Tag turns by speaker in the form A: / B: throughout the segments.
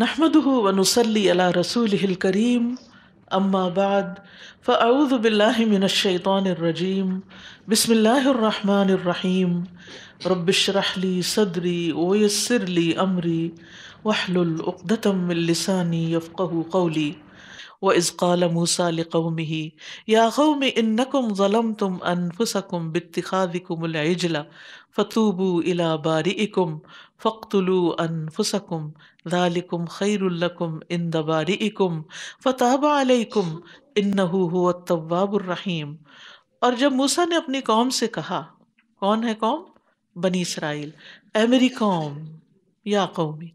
A: نحمده ونصلي على رسوله الكريم أما بعد فأعوذ بالله من الشيطان الرجيم بسم الله الرحمن الرحيم رب اشرح لي صدري ويسر لي أمري واحلل عقدة من لساني يفقه قولي وإذ قال موسى لقومه يا قوم إنكم ظلمتم أنفسكم باتخاذكم العجلة فتوبوا إلى بارئكم فاقتلوا أنفسكم ذالکم خیر لکم ان دبارئکم فتاب علیکم انہو ہوا التواب الرحیم اور جب موسیٰ نے اپنی قوم سے کہا کون ہے قوم بنی اسرائیل اے میری قوم یا قومی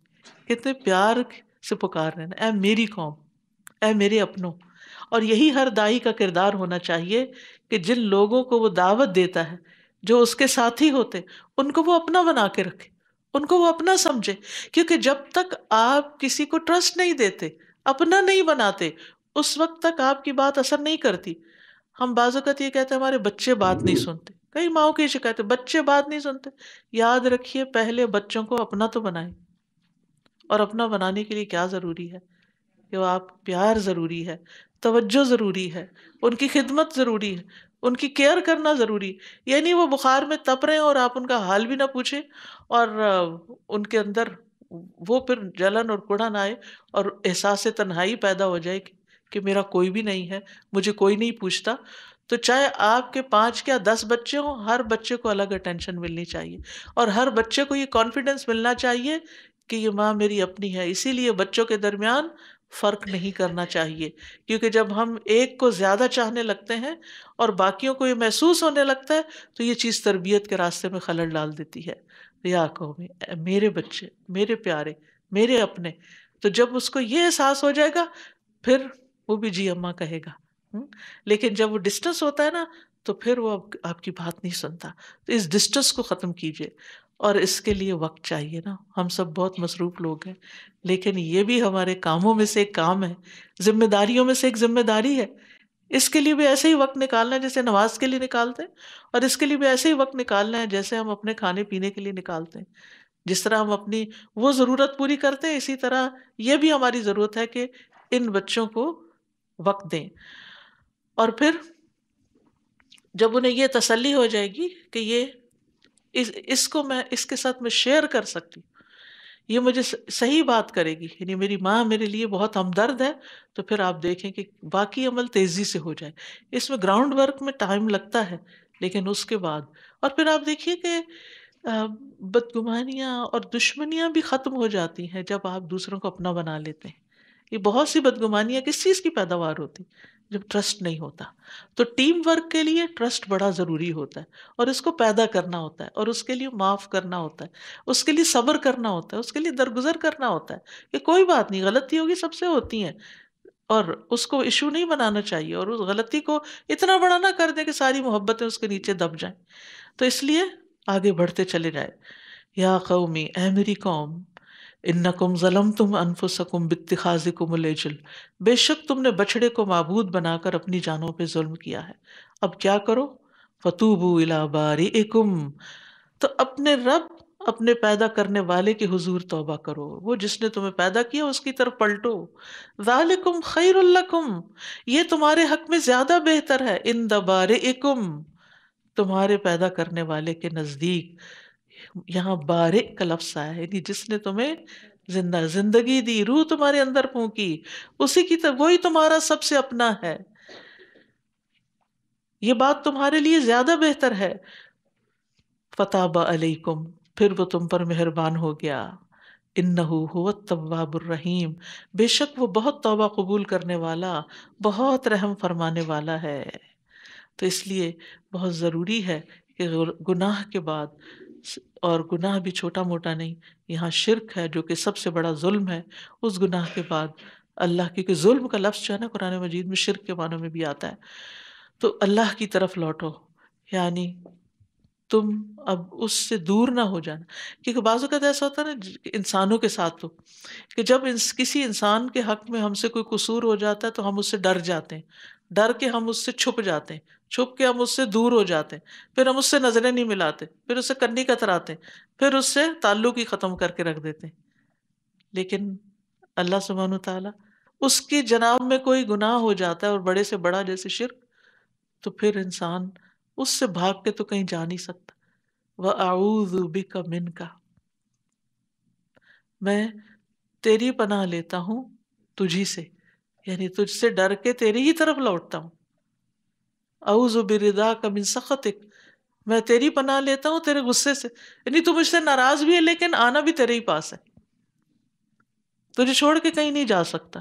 A: کتنے پیار سے پکار رہے ہیں اے میری قوم اے میرے اپنوں اور یہی ہر دائی کا کردار ہونا چاہیے کہ جن لوگوں کو وہ دعوت دیتا ہے جو اس کے ساتھی ہوتے ان کو وہ اپنا بنا کے رکھے ان کو وہ اپنا سمجھے کیونکہ جب تک آپ کسی کو ٹرسٹ نہیں دیتے اپنا نہیں بناتے اس وقت تک آپ کی بات اثر نہیں کرتی ہم بعض اوقات یہ کہتے ہیں ہمارے بچے بات نہیں سنتے کئی ماؤں کی شکایت ہے بچے بات نہیں سنتے یاد رکھیے پہلے بچوں کو اپنا تو بنائیں اور اپنا بنانے کے لیے کیا ضروری ہے کہ وہ آپ پیار ضروری ہے توجہ ضروری ہے ان کی خدمت ضروری ہے ان کی کیئر کرنا ضروری یعنی وہ بخار میں تپ رہے ہیں اور آپ ان کا حال بھی نہ پوچھیں اور ان کے اندر وہ پھر جلن اور کڑن آئے اور احساس تنہائی پیدا ہو جائے کہ میرا کوئی بھی نہیں ہے مجھے کوئی نہیں پوچھتا تو چاہے آپ کے پانچ یا دس بچے ہوں ہر بچے کو الگ اٹینشن ملنی چاہیے اور ہر بچے کو یہ کانفیڈینس ملنا چاہیے کہ یہ ماں میری اپنی ہے اسی لیے بچوں کے درمیان فرق نہیں کرنا چاہیے کیونکہ جب ہم ایک کو زیادہ چاہنے لگتے ہیں اور باقیوں کو یہ محسوس ہونے لگتا ہے تو یہ چیز تربیت کے راستے میں خلل ڈال دیتی ہے یا قومی میرے بچے میرے پیارے میرے اپنے تو جب اس کو یہ احساس ہو جائے گا پھر وہ بھی جی اماں کہے گا لیکن جب وہ ڈسٹنس ہوتا ہے نا تو پھر وہ آپ کی بات نہیں سنتا تو اس ڈسٹنس کو ختم کیجیے اور اس کے لیے وقت چاہیے نا ہم سب بہت مصروف لوگ ہیں لیکن یہ بھی ہمارے کاموں میں سے ایک کام ہے ذمہ داریوں میں سے ایک ذمہ داری ہے اس کے لیے بھی ایسے ہی وقت نکالنا ہے جیسے نماز کے لیے نکالتے ہیں اور اس کے لیے بھی ایسے ہی وقت نکالنا ہے جیسے ہم اپنے کھانے پینے کے لیے نکالتے ہیں جس طرح ہم اپنی وہ ضرورت پوری کرتے ہیں اسی طرح یہ بھی ہماری ضرورت ہے کہ ان بچوں کو وقت دیں اور پھر جب انہیں یہ تسلی ہو جائے گی کہ یہ اس اس کو میں اس کے ساتھ میں شیئر کر سکتی ہوں یہ مجھے صحیح بات کرے گی یعنی میری ماں میرے لیے بہت ہمدرد ہے تو پھر آپ دیکھیں کہ باقی عمل تیزی سے ہو جائے اس میں گراؤنڈ ورک میں ٹائم لگتا ہے لیکن اس کے بعد اور پھر آپ دیکھیے کہ بدگمانیاں اور دشمنیاں بھی ختم ہو جاتی ہیں جب آپ دوسروں کو اپنا بنا لیتے ہیں یہ بہت سی بدگمانیاں کس چیز کی پیداوار ہوتی جب ٹرسٹ نہیں ہوتا تو ٹیم ورک کے لیے ٹرسٹ بڑا ضروری ہوتا ہے اور اس کو پیدا کرنا ہوتا ہے اور اس کے لیے معاف کرنا ہوتا ہے اس کے لیے صبر کرنا ہوتا ہے اس کے لیے درگزر کرنا ہوتا ہے کہ کوئی بات نہیں غلطی ہوگی سب سے ہوتی ہیں اور اس کو ایشو نہیں بنانا چاہیے اور اس غلطی کو اتنا بڑا نہ کر دیں کہ ساری محبتیں اس کے نیچے دب جائیں تو اس لیے آگے بڑھتے چلے جائیں یا قومی اے میری قوم انکم ظلم تم انفسکم بتخاذکم العجل بے شک تم نے بچڑے کو معبود بنا کر اپنی جانوں پہ ظلم کیا ہے اب کیا کرو فتوبو الا بارئکم تو اپنے رب اپنے پیدا کرنے والے کے حضور توبہ کرو وہ جس نے تمہیں پیدا کیا اس کی طرف پلٹو ذالکم خیر الکم یہ تمہارے حق میں زیادہ بہتر ہے ان دبارئکم تمہارے پیدا کرنے والے کے نزدیک یہاں کا لفظ ہے یعنی جس نے تمہیں زندہ زندگی دی روح تمہارے فتح پھر وہ تم پر مہربان ہو گیا ان تب بابرحیم بے شک وہ بہت توبہ قبول کرنے والا بہت رحم فرمانے والا ہے تو اس لیے بہت ضروری ہے کہ گناہ کے بعد اور گناہ بھی چھوٹا موٹا نہیں یہاں شرک ہے جو کہ سب سے بڑا ظلم ہے اس گناہ کے بعد اللہ کیونکہ ظلم کا لفظ جو ہے نا قرآن مجید میں شرک کے معنوں میں بھی آتا ہے تو اللہ کی طرف لوٹو یعنی تم اب اس سے دور نہ ہو جانا کیونکہ بعض اوقات ایسا ہوتا ہے نا انسانوں کے ساتھ تو کہ جب انس, کسی انسان کے حق میں ہم سے کوئی قصور ہو جاتا ہے تو ہم اس سے ڈر جاتے ہیں ڈر کے ہم اس سے چھپ جاتے ہیں چھپ کے ہم اس سے دور ہو جاتے پھر ہم اس سے نظریں نہیں ملاتے پھر اسے کتراتے پھر اس سے تعلق ہی ختم کر کے رکھ دیتے لیکن اللہ سبحان و تعالیٰ اس کی جناب میں کوئی گناہ ہو جاتا ہے اور بڑے سے بڑا جیسے شرک تو پھر انسان اس سے بھاگ کے تو کہیں جا نہیں سکتا وہ آؤز بھی کا من کا میں تیری پناہ لیتا ہوں تجھی سے یعنی تجھ سے ڈر کے تیری ہی طرف لوٹتا ہوں اوز و بردا کا من ایک میں تیری پناہ لیتا ہوں تیرے غصے سے یعنی تو مجھ سے ناراض بھی ہے لیکن آنا بھی تیرے ہی پاس ہے تجھے چھوڑ کے کہیں نہیں جا سکتا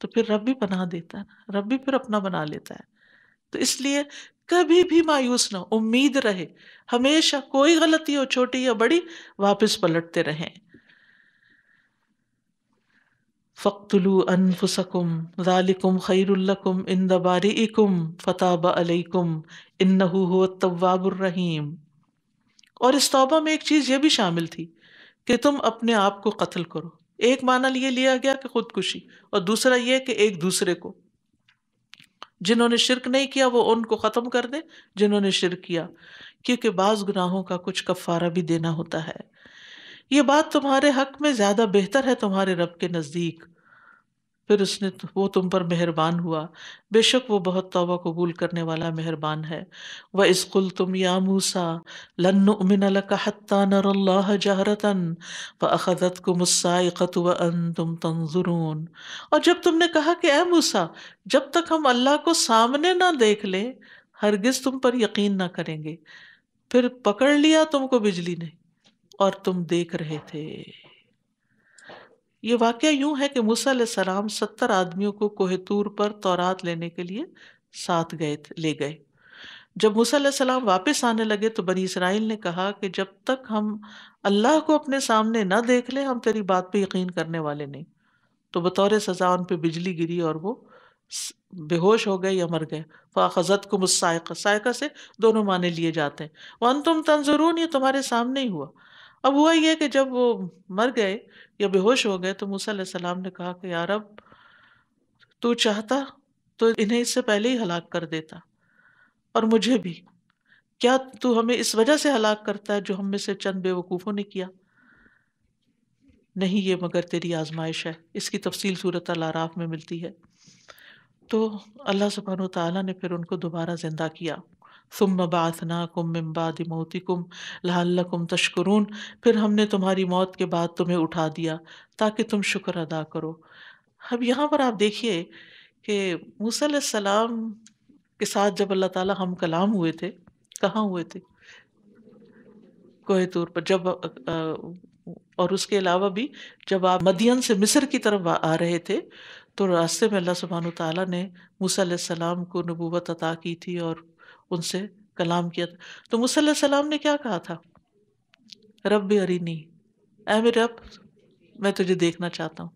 A: تو پھر رب بھی پناہ دیتا ہے رب بھی پھر اپنا بنا لیتا ہے تو اس لیے کبھی بھی مایوس نہ ہو امید رہے ہمیشہ کوئی غلطی ہو چھوٹی یا بڑی واپس پلٹتے رہیں ذالکم خیر ان الرحیم اور اس میں ایک چیز یہ بھی شامل تھی کہ تم اپنے آپ کو قتل کرو ایک مانا یہ لیا گیا کہ خود کشی اور دوسرا یہ کہ ایک دوسرے کو جنہوں نے شرک نہیں کیا وہ ان کو ختم کر دیں جنہوں نے شرک کیا کیونکہ بعض گناہوں کا کچھ کفارہ بھی دینا ہوتا ہے یہ بات تمہارے حق میں زیادہ بہتر ہے تمہارے رب کے نزدیک پھر اس نے وہ تم پر مہربان ہوا بے شک وہ بہت توبہ قبول کرنے والا مہربان ہے وہ اسکل تم یا موسا لن امن نر اللہ جہرتن و اخذت کو مسائقت و ان تم تنظرون جب تم نے کہا کہ اے موسا جب تک ہم اللہ کو سامنے نہ دیکھ لیں ہرگز تم پر یقین نہ کریں گے پھر پکڑ لیا تم کو بجلی نے اور تم دیکھ رہے تھے یہ واقعہ یوں ہے کہ موسیٰ علیہ السلام ستر آدمیوں کو کوہتور پر تورات لینے کے لیے ساتھ گئے تھے لے گئے جب موسیٰ علیہ السلام واپس آنے لگے تو بنی اسرائیل نے کہا کہ جب تک ہم اللہ کو اپنے سامنے نہ دیکھ لیں ہم تیری بات پہ یقین کرنے والے نہیں تو بطور سزا ان پہ بجلی گری اور وہ بے ہوش ہو گئے یا مر گئے فاخذت کو مسائقہ سائقہ سے دونوں معنی لیے جاتے ہیں وہ تم تنظرون یہ تمہارے سامنے ہی ہوا اب ہوا یہ کہ جب وہ مر گئے یا بے ہوش ہو گئے تو علیہ السلام نے کہا کہ یار اب تو چاہتا تو انہیں اس سے پہلے ہی ہلاک کر دیتا اور مجھے بھی کیا تو ہمیں اس وجہ سے ہلاک کرتا ہے جو ہم میں سے چند بے وقوفوں نے کیا نہیں یہ مگر تیری آزمائش ہے اس کی تفصیل صورت العراف میں ملتی ہے تو اللہ سبحان و تعالیٰ نے پھر ان کو دوبارہ زندہ کیا ثم بعثناکم کم ممبا دموتی کم لہ اللہ کم تشکرون پھر ہم نے تمہاری موت کے بعد تمہیں اٹھا دیا تاکہ تم شکر ادا کرو اب یہاں پر آپ دیکھیے کہ علیہ السلام کے ساتھ جب اللہ تعالیٰ ہم کلام ہوئے تھے کہاں ہوئے تھے کوہ طور پر جب اور اس کے علاوہ بھی جب آپ مدین سے مصر کی طرف آ رہے تھے تو راستے میں اللہ سبحان و تعالیٰ نے موسیٰ علیہ السلام کو نبوت عطا کی تھی اور ان سے کلام کیا تھا تو علیہ السلام نے کیا کہا تھا رب بھی اری نہیں اے میرے رب میں تجھے دیکھنا چاہتا ہوں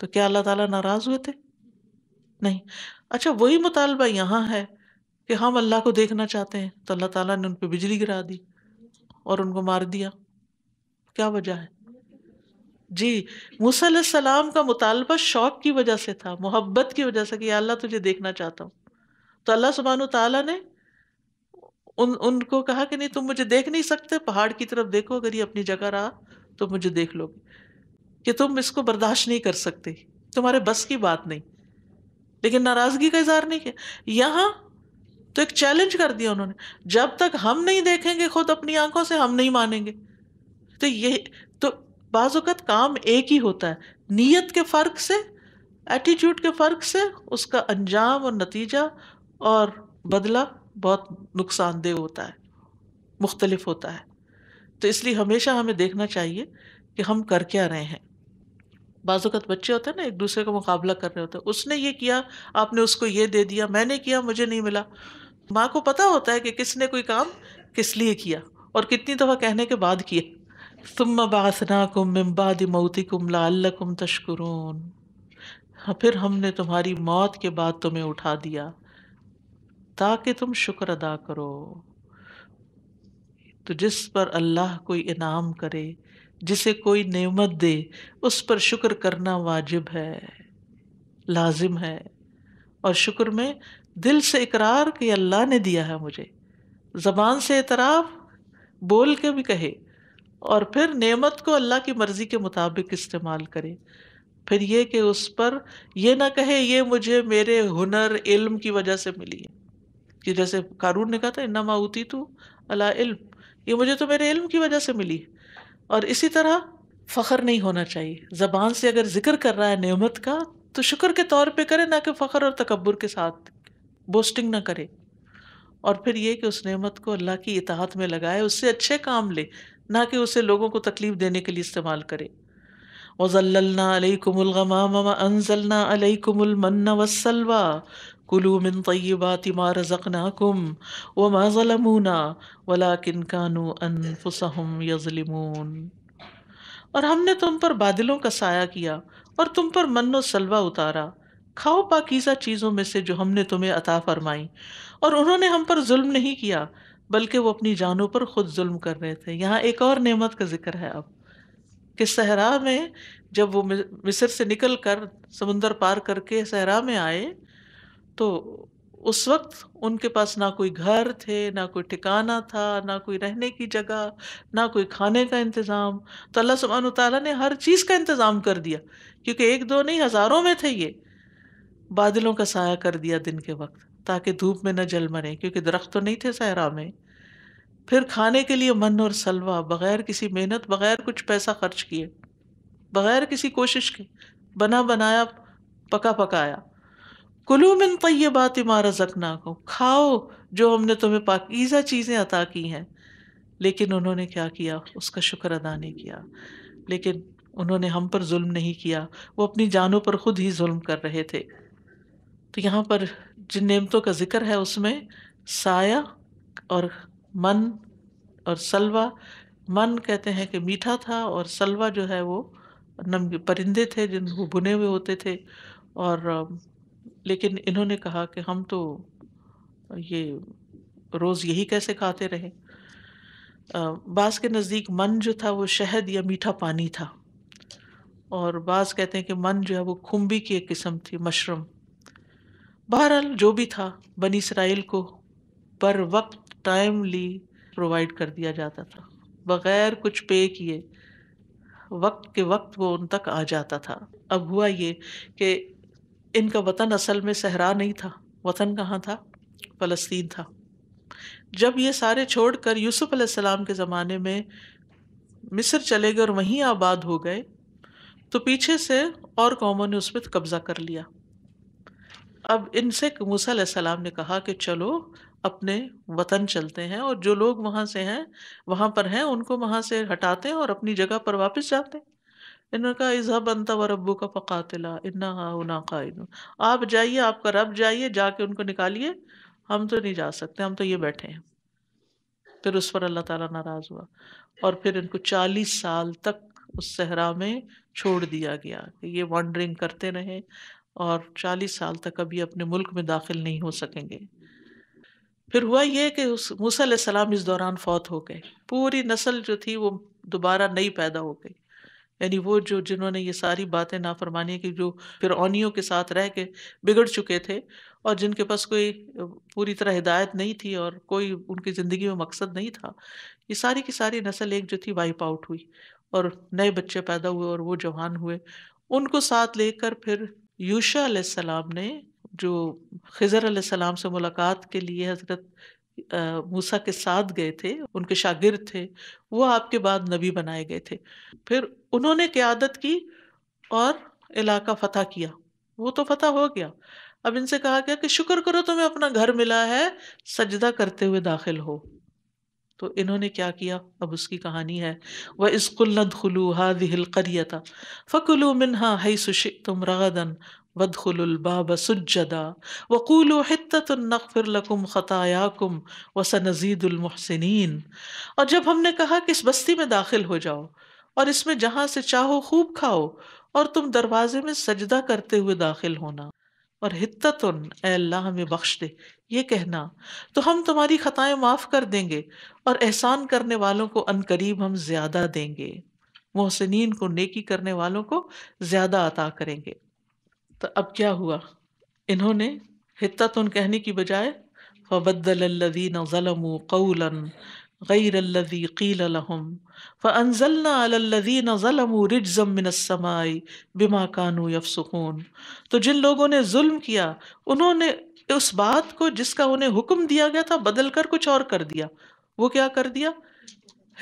A: تو کیا اللہ تعالیٰ ناراض ہوئے تھے نہیں اچھا وہی مطالبہ یہاں ہے کہ ہم اللہ کو دیکھنا چاہتے ہیں تو اللہ تعالیٰ نے ان پہ بجلی گرا دی اور ان کو مار دیا کیا وجہ ہے جی موسیٰ علیہ السلام کا مطالبہ شوق کی وجہ سے تھا محبت کی وجہ سے کہ یا اللہ تجھے دیکھنا چاہتا ہوں تو اللہ سبحانہ تعالیٰ نے ان ان کو کہا کہ نہیں تم مجھے دیکھ نہیں سکتے پہاڑ کی طرف دیکھو اگر یہ اپنی جگہ رہا تو مجھے دیکھ لو گے کہ تم اس کو برداشت نہیں کر سکتے تمہارے بس کی بات نہیں لیکن ناراضگی کا اظہار نہیں کیا یہاں تو ایک چیلنج کر دیا انہوں نے جب تک ہم نہیں دیکھیں گے خود اپنی آنکھوں سے ہم نہیں مانیں گے تو یہ تو بعض اوقات کام ایک ہی ہوتا ہے نیت کے فرق سے ایٹیٹیوڈ کے فرق سے اس کا انجام اور نتیجہ اور بدلہ بہت نقصان دہ ہوتا ہے مختلف ہوتا ہے تو اس لیے ہمیشہ ہمیں دیکھنا چاہیے کہ ہم کر کیا رہے ہیں بعض اوقات بچے ہوتے ہیں نا ایک دوسرے کا مقابلہ کر رہے ہوتے ہیں اس نے یہ کیا آپ نے اس کو یہ دے دیا میں نے کیا مجھے نہیں ملا ماں کو پتا ہوتا ہے کہ کس نے کوئی کام کس لیے کیا اور کتنی دفعہ کہنے کے بعد کیا تم مباسنا کم ممباد موتی کم اللہ کم تشکرون ہاں، پھر ہم نے تمہاری موت کے بعد تمہیں اٹھا دیا تاکہ تم شکر ادا کرو تو جس پر اللہ کوئی انعام کرے جسے کوئی نعمت دے اس پر شکر کرنا واجب ہے لازم ہے اور شکر میں دل سے اقرار کہ اللہ نے دیا ہے مجھے زبان سے اعتراف بول کے بھی کہے اور پھر نعمت کو اللہ کی مرضی کے مطابق استعمال کرے پھر یہ کہ اس پر یہ نہ کہے یہ مجھے میرے ہنر علم کی وجہ سے ملی ہے کہ جیسے قارون نے کہا تھا انما اوتی تو اللہ علم یہ مجھے تو میرے علم کی وجہ سے ملی اور اسی طرح فخر نہیں ہونا چاہیے زبان سے اگر ذکر کر رہا ہے نعمت کا تو شکر کے طور پہ کرے نہ کہ فخر اور تکبر کے ساتھ بوسٹنگ نہ کرے اور پھر یہ کہ اس نعمت کو اللہ کی اطاعت میں لگائے اس سے اچھے کام لے نہ کہ اسے لوگوں کو تکلیف دینے کے لیے استعمال کرے وزلنا علیہ کم الغمام انزلنا علیہ کم المن وسلوا کلو من طیبات ما رزقناکم وما ظلمونا ولیکن کانو انفسهم یظلمون اور ہم نے تم پر بادلوں کا سایہ کیا اور تم پر من و سلوہ اتارا کھاؤ پاکیزہ چیزوں میں سے جو ہم نے تمہیں عطا فرمائی اور انہوں نے ہم پر ظلم نہیں کیا بلکہ وہ اپنی جانوں پر خود ظلم کر رہے تھے یہاں ایک اور نعمت کا ذکر ہے اب کہ صحرا میں جب وہ مصر سے نکل کر سمندر پار کر کے صحرا میں آئے تو اس وقت ان کے پاس نہ کوئی گھر تھے نہ کوئی ٹھکانا تھا نہ کوئی رہنے کی جگہ نہ کوئی کھانے کا انتظام تو اللہ سبحانہ تعالیٰ نے ہر چیز کا انتظام کر دیا کیونکہ ایک دو نہیں ہزاروں میں تھے یہ بادلوں کا سایہ کر دیا دن کے وقت تاکہ دھوپ میں نہ جل مرے کیونکہ درخت تو نہیں تھے صحرا میں پھر کھانے کے لیے من اور سلوا بغیر کسی محنت بغیر کچھ پیسہ خرچ کیے بغیر کسی کوشش کے بنا بنایا پکا پکایا کلو من پہ یہ بات عمارت زکنا جو ہم نے تمہیں پاکیزہ چیزیں عطا کی ہیں لیکن انہوں نے کیا کیا اس کا شکر ادا نہیں کیا لیکن انہوں نے ہم پر ظلم نہیں کیا وہ اپنی جانوں پر خود ہی ظلم کر رہے تھے تو یہاں پر جن نعمتوں کا ذکر ہے اس میں سایہ اور من اور سلوا من کہتے ہیں کہ میٹھا تھا اور سلوا جو ہے وہ پرندے تھے جن کو بنے ہوئے ہوتے تھے اور لیکن انہوں نے کہا کہ ہم تو یہ روز یہی کیسے کھاتے رہے بعض کے نزدیک من جو تھا وہ شہد یا میٹھا پانی تھا اور بعض کہتے ہیں کہ من جو ہے وہ کھمبی کی ایک قسم تھی مشرم بہرحال جو بھی تھا بنی اسرائیل کو پر وقت ٹائملی پرووائڈ کر دیا جاتا تھا بغیر کچھ پے کیے وقت کے وقت وہ ان تک آ جاتا تھا اب ہوا یہ کہ ان کا وطن اصل میں صحرا نہیں تھا وطن کہاں تھا فلسطین تھا جب یہ سارے چھوڑ کر یوسف علیہ السلام کے زمانے میں مصر چلے گئے اور وہیں آباد ہو گئے تو پیچھے سے اور قوموں نے اس پہ قبضہ کر لیا اب ان سے موسیٰ علیہ السلام نے کہا کہ چلو اپنے وطن چلتے ہیں اور جو لوگ وہاں سے ہیں وہاں پر ہیں ان کو وہاں سے ہٹاتے ہیں اور اپنی جگہ پر واپس جاتے ہیں ان کا اظہب و ربو کا پقاتلا ان نہ قائد آپ جائیے آپ کا رب جائیے جا کے ان کو نکالیے ہم تو نہیں جا سکتے ہم تو یہ بیٹھے ہیں پھر اس پر اللہ تعالیٰ ناراض ہوا اور پھر ان کو چالیس سال تک اس صحرا میں چھوڑ دیا گیا کہ یہ وانڈرنگ کرتے رہے اور چالیس سال تک ابھی اپنے ملک میں داخل نہیں ہو سکیں گے پھر ہوا یہ کہ موسیٰ علیہ السلام اس دوران فوت ہو گئے پوری نسل جو تھی وہ دوبارہ نہیں پیدا ہو گئی یعنی وہ جو جنہوں نے یہ ساری باتیں نافرمانی کی جو پھر اونیوں کے ساتھ رہ کے بگڑ چکے تھے اور جن کے پاس کوئی پوری طرح ہدایت نہیں تھی اور کوئی ان کی زندگی میں مقصد نہیں تھا یہ ساری کی ساری نسل ایک جو تھی وائپ آؤٹ ہوئی اور نئے بچے پیدا ہوئے اور وہ جوان ہوئے ان کو ساتھ لے کر پھر یوشا علیہ السلام نے جو خضر علیہ السلام سے ملاقات کے لیے حضرت موسا کے ساتھ گئے تھے ان کے شاگرد تھے وہ آپ کے بعد نبی بنائے گئے تھے پھر انہوں نے قیادت کی اور علاقہ فتح کیا وہ تو فتح ہو گیا اب ان سے کہا گیا کہ شکر کرو تمہیں اپنا گھر ملا ہے سجدہ کرتے ہوئے داخل ہو تو انہوں نے کیا کیا اب اس کی کہانی ہے وہ اسکول خلو ہا دل کریتا فکلو منہا ہائی سش تم رغدن بدقل الباب سجدا وقول و نغفر لكم خطاياكم وسنزيد خطا المحسنین اور جب ہم نے کہا کہ اس بستی میں داخل ہو جاؤ اور اس میں جہاں سے چاہو خوب کھاؤ اور تم دروازے میں سجدہ کرتے ہوئے داخل ہونا اور حتتن اے اللہ ہمیں بخش دے یہ کہنا تو ہم تمہاری خطائیں معاف کر دیں گے اور احسان کرنے والوں کو قریب ہم زیادہ دیں گے محسنین کو نیکی کرنے والوں کو زیادہ عطا کریں گے تو اب کیا ہوا انہوں نے حتت ان کہنے کی بجائے فبدل الذین ظلموا قولا غیر الذی قیل لهم فانزلنا علی الذین ظلموا رجزا من السماء بما كانوا يفسقون تو جن لوگوں نے ظلم کیا انہوں نے اس بات کو جس کا انہیں حکم دیا گیا تھا بدل کر کچھ اور کر دیا وہ کیا کر دیا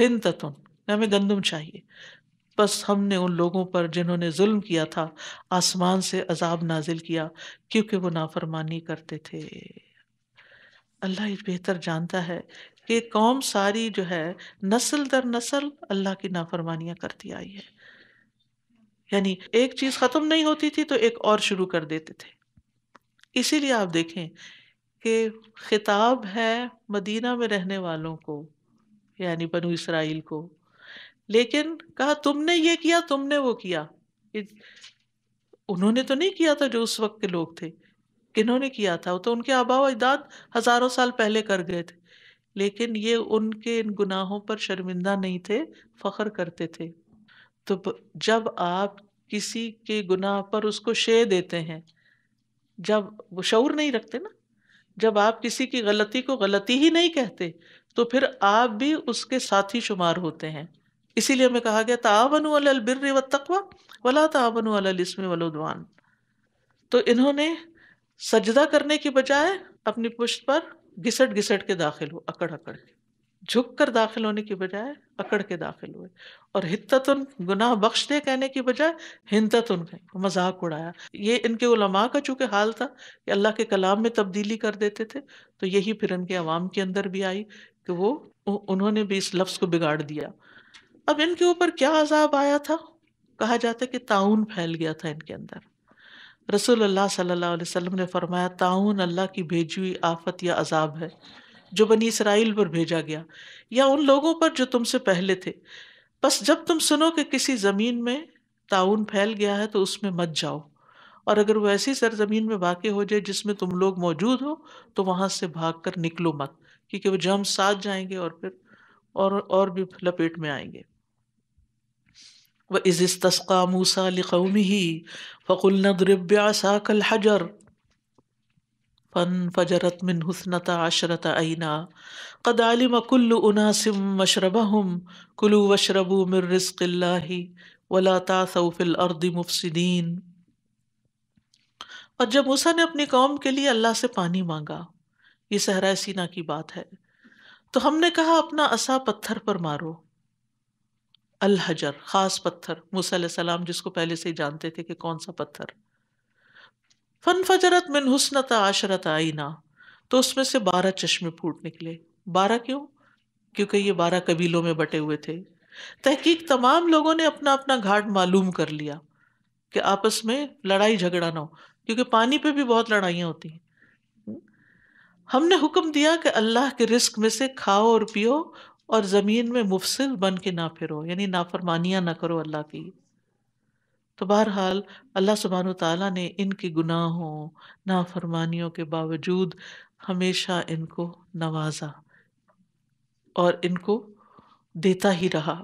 A: ہنتتن ہمیں گندم چاہیے بس ہم نے ان لوگوں پر جنہوں نے ظلم کیا تھا آسمان سے عذاب نازل کیا کیونکہ وہ نافرمانی کرتے تھے اللہ یہ بہتر جانتا ہے کہ قوم ساری جو ہے نسل در نسل اللہ کی نافرمانیاں کرتی آئی ہے یعنی ایک چیز ختم نہیں ہوتی تھی تو ایک اور شروع کر دیتے تھے اسی لیے آپ دیکھیں کہ خطاب ہے مدینہ میں رہنے والوں کو یعنی بنو اسرائیل کو لیکن کہا تم نے یہ کیا تم نے وہ کیا انہوں نے تو نہیں کیا تھا جو اس وقت کے لوگ تھے کنہوں نے کیا تھا وہ تو ان کے آبا و اجداد ہزاروں سال پہلے کر گئے تھے لیکن یہ ان کے ان گناہوں پر شرمندہ نہیں تھے فخر کرتے تھے تو جب آپ کسی کے گناہ پر اس کو شے دیتے ہیں جب وہ شعور نہیں رکھتے نا جب آپ کسی کی غلطی کو غلطی ہی نہیں کہتے تو پھر آپ بھی اس کے ساتھی شمار ہوتے ہیں اسی لیے ہمیں کہا گیا تا ولادوان تو انہوں نے سجدہ کرنے کی بجائے اپنی پشت پر گسٹ گھسٹ کے داخل ہو اکڑ اکڑ کے جھک کر داخل ہونے کی بجائے اکڑ کے داخل ہوئے اور ہتتن ان گناہ بخش دے کہنے کی بجائے ہندتن ان مذاق اڑایا یہ ان کے علماء کا چونکہ حال تھا کہ اللہ کے کلام میں تبدیلی کر دیتے تھے تو یہی پھر ان کے عوام کے اندر بھی آئی کہ وہ انہوں نے بھی اس لفظ کو بگاڑ دیا اب ان کے اوپر کیا عذاب آیا تھا کہا جاتا ہے کہ تعاون پھیل گیا تھا ان کے اندر رسول اللہ صلی اللہ علیہ وسلم نے فرمایا تعاون اللہ کی بھیجی ہوئی آفت یا عذاب ہے جو بنی اسرائیل پر بھیجا گیا یا ان لوگوں پر جو تم سے پہلے تھے بس جب تم سنو کہ کسی زمین میں تعاون پھیل گیا ہے تو اس میں مت جاؤ اور اگر وہ ایسی سرزمین میں واقع ہو جائے جس میں تم لوگ موجود ہو تو وہاں سے بھاگ کر نکلو مت کیونکہ وہ جم ساتھ جائیں گے اور پھر اور اور بھی لپیٹ میں آئیں گے و از استسقا موسا لقوم ہی فقل ندرب بعصا کل حجر فن فجرت من حسنتا عشرت اینا قد علم کل اناس مشربهم کلو وشربو من رزق اللہ ولا تاثو فی الارض مفسدین اور جب موسا نے اپنی قوم کے لیے اللہ سے پانی مانگا یہ صحرائے سینا کی بات ہے تو ہم نے کہا اپنا عصا پتھر پر مارو الحجر خاص پتھر موسیٰ علیہ السلام جس کو پہلے سے ہی جانتے تھے کہ کون سا پتھر فن فجرت من حسنت عشرت آئینہ تو اس میں سے بارہ چشمے پھوٹ نکلے بارہ کیوں کیونکہ یہ بارہ قبیلوں میں بٹے ہوئے تھے تحقیق تمام لوگوں نے اپنا اپنا گھاٹ معلوم کر لیا کہ آپس میں لڑائی جھگڑا نہ ہو کیونکہ پانی پہ بھی بہت لڑائیاں ہوتی ہیں ہم نے حکم دیا کہ اللہ کے رزق میں سے کھاؤ اور پیو اور زمین میں مفصل بن کے نہ پھرو یعنی نافرمانیاں نہ کرو اللہ کی تو بہرحال اللہ سبحان و تعالیٰ نے ان کی گناہوں نافرمانیوں کے باوجود ہمیشہ ان کو نوازا اور ان کو دیتا ہی رہا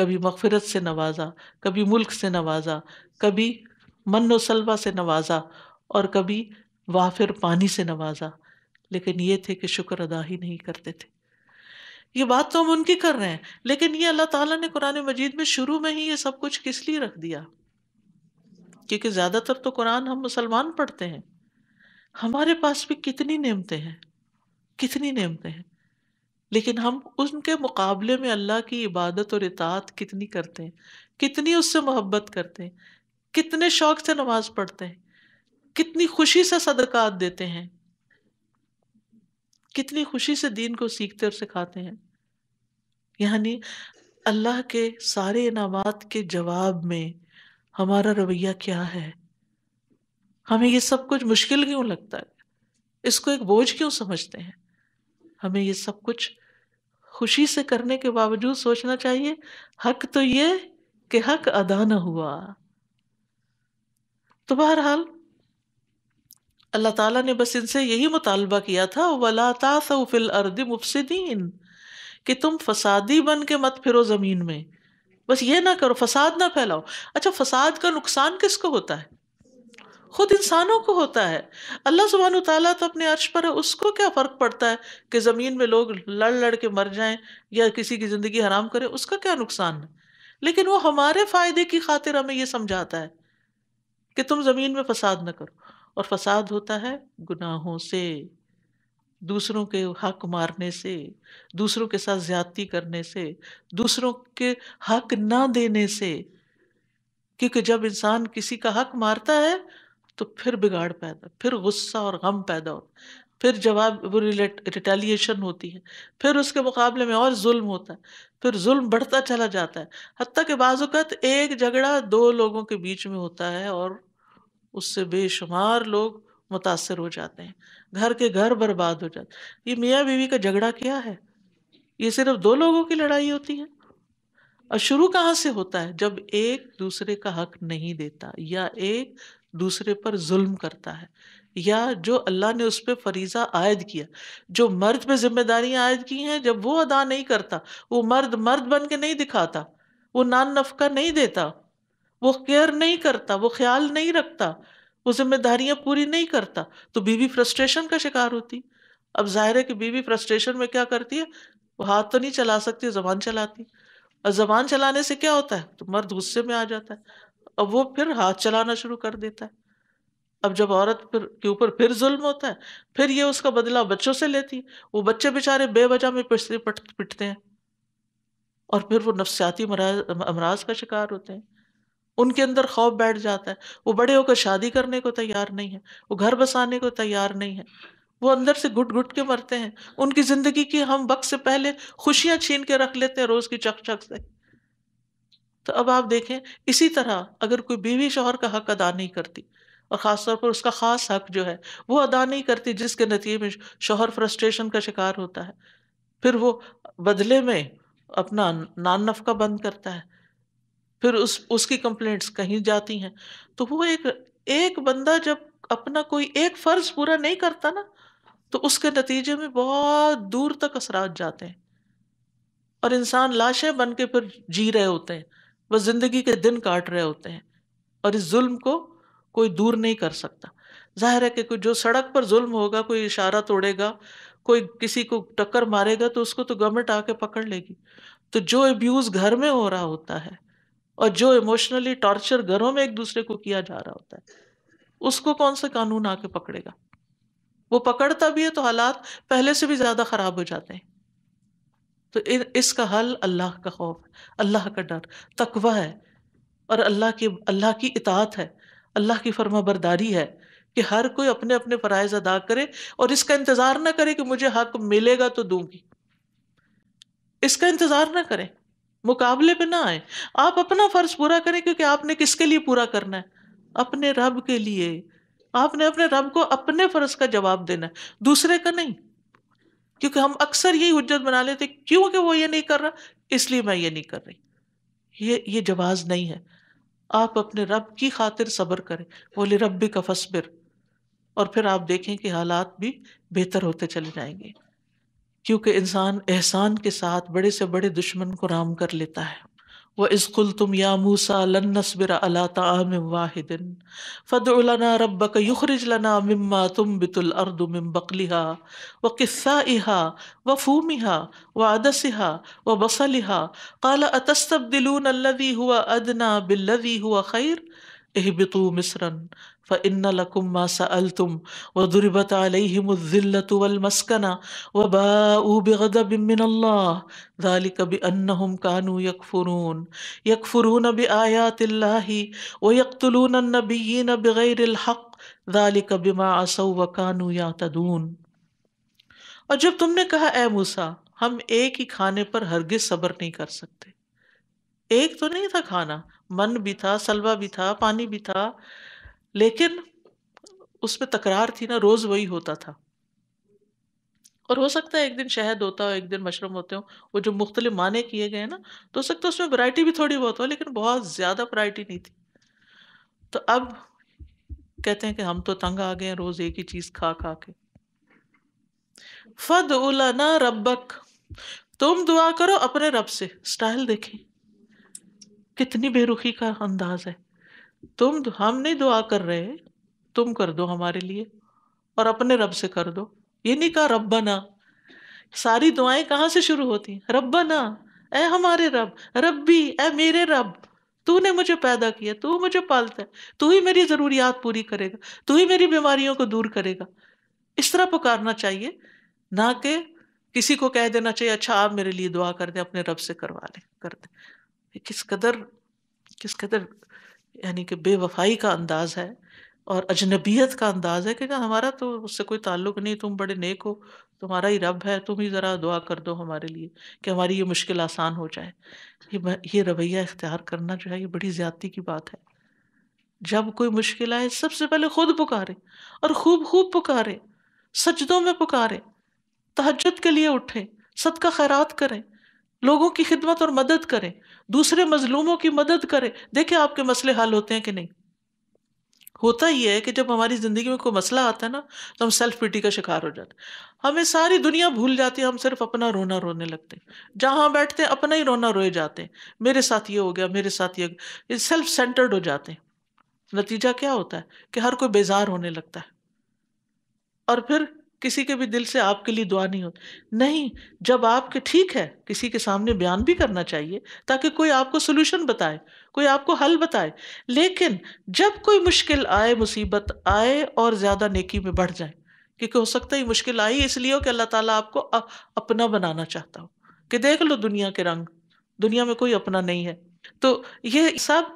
A: کبھی مغفرت سے نوازا کبھی ملک سے نوازا کبھی من و سلوا سے نوازا اور کبھی وافر پانی سے نوازا لیکن یہ تھے کہ شکر ادا ہی نہیں کرتے تھے یہ بات تو ہم ان کی کر رہے ہیں لیکن یہ اللہ تعالیٰ نے قرآن مجید میں شروع میں ہی یہ سب کچھ کس لیے رکھ دیا کیونکہ زیادہ تر تو قرآن ہم مسلمان پڑھتے ہیں ہمارے پاس بھی کتنی نعمتیں ہیں کتنی نعمتیں ہیں لیکن ہم ان کے مقابلے میں اللہ کی عبادت اور اطاعت کتنی کرتے ہیں کتنی اس سے محبت کرتے ہیں کتنے شوق سے نماز پڑھتے ہیں کتنی خوشی سے صدقات دیتے ہیں کتنی خوشی سے دین کو سیکھتے اور سکھاتے ہیں یعنی اللہ کے سارے انعامات کے جواب میں ہمارا رویہ کیا ہے ہمیں یہ سب کچھ مشکل کیوں لگتا ہے اس کو ایک بوجھ کیوں سمجھتے ہیں ہمیں یہ سب کچھ خوشی سے کرنے کے باوجود سوچنا چاہیے حق تو یہ کہ حق ادا نہ ہوا تو بہرحال اللہ تعالیٰ نے بس ان سے یہی مطالبہ کیا تھا وہ اللہ تاثر کہ تم فسادی بن کے مت پھرو زمین میں بس یہ نہ کرو فساد نہ پھیلاؤ اچھا فساد کا نقصان کس کو ہوتا ہے خود انسانوں کو ہوتا ہے اللہ سبحانہ تعالیٰ تو اپنے عرش پر ہے اس کو کیا فرق پڑتا ہے کہ زمین میں لوگ لڑ لڑ کے مر جائیں یا کسی کی زندگی حرام کرے اس کا کیا نقصان ہے لیکن وہ ہمارے فائدے کی خاطر ہمیں یہ سمجھاتا ہے کہ تم زمین میں فساد نہ کرو اور فساد ہوتا ہے گناہوں سے دوسروں کے حق مارنے سے دوسروں کے ساتھ زیادتی کرنے سے دوسروں کے حق نہ دینے سے کیونکہ جب انسان کسی کا حق مارتا ہے تو پھر بگاڑ پیدا پھر غصہ اور غم پیدا ہوتا پھر جواب ریٹیلیشن ہوتی ہے پھر اس کے مقابلے میں اور ظلم ہوتا ہے پھر ظلم بڑھتا چلا جاتا ہے حتیٰ کہ بعض اوقات ایک جھگڑا دو لوگوں کے بیچ میں ہوتا ہے اور اس سے بے شمار لوگ متاثر ہو جاتے ہیں گھر کے گھر برباد ہو جاتے ہیں یہ میاں بیوی کا جھگڑا کیا ہے یہ صرف دو لوگوں کی لڑائی ہوتی ہے اور شروع کہاں سے ہوتا ہے جب ایک دوسرے کا حق نہیں دیتا یا ایک دوسرے پر ظلم کرتا ہے یا جو اللہ نے اس پہ فریضہ عائد کیا جو مرد پہ ذمہ داریاں عائد کی ہیں جب وہ ادا نہیں کرتا وہ مرد مرد بن کے نہیں دکھاتا وہ نان نفقہ نہیں دیتا وہ کیئر نہیں کرتا وہ خیال نہیں رکھتا وہ ذمہ داریاں پوری نہیں کرتا تو بیوی بی فرسٹریشن کا شکار ہوتی اب ظاہر ہے کہ بیوی بی فرسٹریشن میں کیا کرتی ہے وہ ہاتھ تو نہیں چلا سکتی زبان چلاتی اور زبان چلانے سے کیا ہوتا ہے تو مرد غصے میں آ جاتا ہے اب وہ پھر ہاتھ چلانا شروع کر دیتا ہے اب جب عورت پھر کے اوپر پھر ظلم ہوتا ہے پھر یہ اس کا بدلا بچوں سے لیتی وہ بچے بےچارے بے وجہ میں پٹتے ہیں اور پھر وہ نفسیاتی امراض کا شکار ہوتے ہیں ان کے اندر خوف بیٹھ جاتا ہے وہ بڑے ہو کر شادی کرنے کو تیار نہیں ہے وہ گھر بسانے کو تیار نہیں ہے وہ اندر سے گٹ گٹ کے مرتے ہیں ان کی زندگی کی ہم وقت سے پہلے خوشیاں چھین کے رکھ لیتے ہیں روز کی چک چک سے تو اب آپ دیکھیں اسی طرح اگر کوئی بیوی شوہر کا حق ادا نہیں کرتی اور خاص طور پر اس کا خاص حق جو ہے وہ ادا نہیں کرتی جس کے نتیجے میں شوہر فرسٹریشن کا شکار ہوتا ہے پھر وہ بدلے میں اپنا نان نفقہ بند کرتا ہے پھر اس اس کی کمپلینٹس کہیں جاتی ہیں تو وہ ایک بندہ جب اپنا کوئی ایک فرض پورا نہیں کرتا نا تو اس کے نتیجے میں بہت دور تک اثرات جاتے ہیں اور انسان لاشیں بن کے پھر جی رہے ہوتے ہیں بس زندگی کے دن کاٹ رہے ہوتے ہیں اور اس ظلم کو کوئی دور نہیں کر سکتا ظاہر ہے کہ کوئی جو سڑک پر ظلم ہوگا کوئی اشارہ توڑے گا کوئی کسی کو ٹکر مارے گا تو اس کو تو گورنمنٹ آ کے پکڑ لے گی تو جو ابیوز گھر میں ہو رہا ہوتا ہے اور جو اموشنلی ٹارچر گھروں میں ایک دوسرے کو کیا جا رہا ہوتا ہے اس کو کون سا قانون آ کے پکڑے گا وہ پکڑتا بھی ہے تو حالات پہلے سے بھی زیادہ خراب ہو جاتے ہیں تو اس کا حل اللہ کا خوف ہے اللہ کا ڈر تقوا ہے اور اللہ کی اللہ کی اطاعت ہے اللہ کی فرما برداری ہے کہ ہر کوئی اپنے اپنے فرائض ادا کرے اور اس کا انتظار نہ کرے کہ مجھے حق ملے گا تو دوں گی اس کا انتظار نہ کریں مقابلے پہ نہ آئیں آپ اپنا فرض پورا کریں کیونکہ آپ نے کس کے لیے پورا کرنا ہے اپنے رب کے لیے آپ نے اپنے رب کو اپنے فرض کا جواب دینا ہے دوسرے کا نہیں کیونکہ ہم اکثر یہی حجت بنا لیتے کیونکہ وہ یہ نہیں کر رہا اس لیے میں یہ نہیں کر رہی یہ یہ جواز نہیں ہے آپ اپنے رب کی خاطر صبر کریں بولے رب بھی کا فصبر اور پھر آپ دیکھیں کہ حالات بھی بہتر ہوتے چلے جائیں گے کیونکہ انسان احسان کے ساتھ بڑے سے بڑے دشمن کو رام کر لیتا ہے وہ اس کل تم یا موسا لنس برا اللہ تعام واحد فد النا رب یخرج لنا مما تم بت الرد مم بکلیحا و قصہ احا و فومیحا و ادسحا و بسلحا کالا اتست دلون اللہ ہوا ادنا بلوی ہوا خیر اح بتو مصرن فن لکم ما سألتم وضربت علیہم الذلت والمسکنہ وباؤوا بغضب من اللہ ذالک بأنہم کانوا یکفرون یکفرون بآیات اللہ ویقتلون النبیین بغیر الحق ذالک بما عصوا وکانوا یعتدون اور جب تم نے کہا اے موسیٰ ہم ایک ہی کھانے پر ہرگز صبر نہیں کر سکتے ایک تو نہیں تھا کھانا من بھی تھا سلوا بھی تھا پانی بھی تھا لیکن اس میں تکرار تھی نا روز وہی ہوتا تھا اور ہو سکتا ہے ایک دن شہد ہوتا ہو ایک دن مشروم ہوتے ہو وہ جو مختلف معنی کیے گئے نا تو ہو سکتا ہے اس میں ورائٹی بھی تھوڑی بہت ہو لیکن بہت زیادہ ورائٹی نہیں تھی تو اب کہتے ہیں کہ ہم تو تنگ آ گئے ہیں روز ایک ہی چیز کھا کھا کے فد الا ربک تم دعا کرو اپنے رب سے اسٹائل دیکھیں کتنی بے رخی کا انداز ہے تم ہم نہیں دعا کر رہے تم کر دو ہمارے لیے اور اپنے رب سے کر دو یہ نہیں کہا رب بنا ساری دعائیں کہاں سے شروع ہوتی ہیں رب بنا اے ہمارے رب ربی اے میرے رب تو نے مجھے پیدا کیا تو مجھے پالتا ہے تو ہی میری ضروریات پوری کرے گا تو ہی میری بیماریوں کو دور کرے گا اس طرح پکارنا چاہیے نہ کہ کسی کو کہہ دینا چاہیے اچھا آپ میرے لیے دعا کر دیں اپنے رب سے کروا لیں کر دیں کس قدر کس قدر یعنی کہ بے وفائی کا انداز ہے اور اجنبیت کا انداز ہے کہ ہمارا تو اس سے کوئی تعلق نہیں تم بڑے نیک ہو تمہارا ہی رب ہے تم ہی ذرا دعا کر دو ہمارے لیے کہ ہماری یہ مشکل آسان ہو جائے یہ رویہ اختیار کرنا جو ہے یہ بڑی زیادتی کی بات ہے جب کوئی مشکل آئے سب سے پہلے خود پکارے اور خوب خوب پکارے سجدوں میں پکارے تہجد کے لیے اٹھیں صدقہ خیرات کریں لوگوں کی خدمت اور مدد کریں دوسرے مظلوموں کی مدد کریں دیکھیں آپ کے مسئلے حل ہوتے ہیں کہ نہیں ہوتا ہی ہے کہ جب ہماری زندگی میں کوئی مسئلہ آتا ہے نا تو ہم سیلف پیٹی کا شکار ہو جاتے ہیں ہمیں ساری دنیا بھول جاتی ہے ہم صرف اپنا رونا رونے لگتے ہیں جہاں بیٹھتے ہیں اپنا ہی رونا روئے جاتے ہیں میرے ساتھ یہ ہو گیا میرے ساتھ یہ سیلف سینٹرڈ ہو جاتے ہیں نتیجہ کیا ہوتا ہے کہ ہر کوئی بیزار ہونے لگتا ہے اور پھر کسی کے بھی دل سے آپ کے لیے دعا نہیں ہوتی نہیں جب آپ کے ٹھیک ہے کسی کے سامنے بیان بھی کرنا چاہیے تاکہ کوئی آپ کو سلوشن بتائے کوئی آپ کو حل بتائے لیکن جب کوئی مشکل آئے مصیبت آئے اور زیادہ نیکی میں بڑھ جائے کیونکہ ہو سکتا ہے یہ مشکل آئی اس لیے ہو کہ اللہ تعالیٰ آپ کو اپنا بنانا چاہتا ہو کہ دیکھ لو دنیا کے رنگ دنیا میں کوئی اپنا نہیں ہے تو یہ سب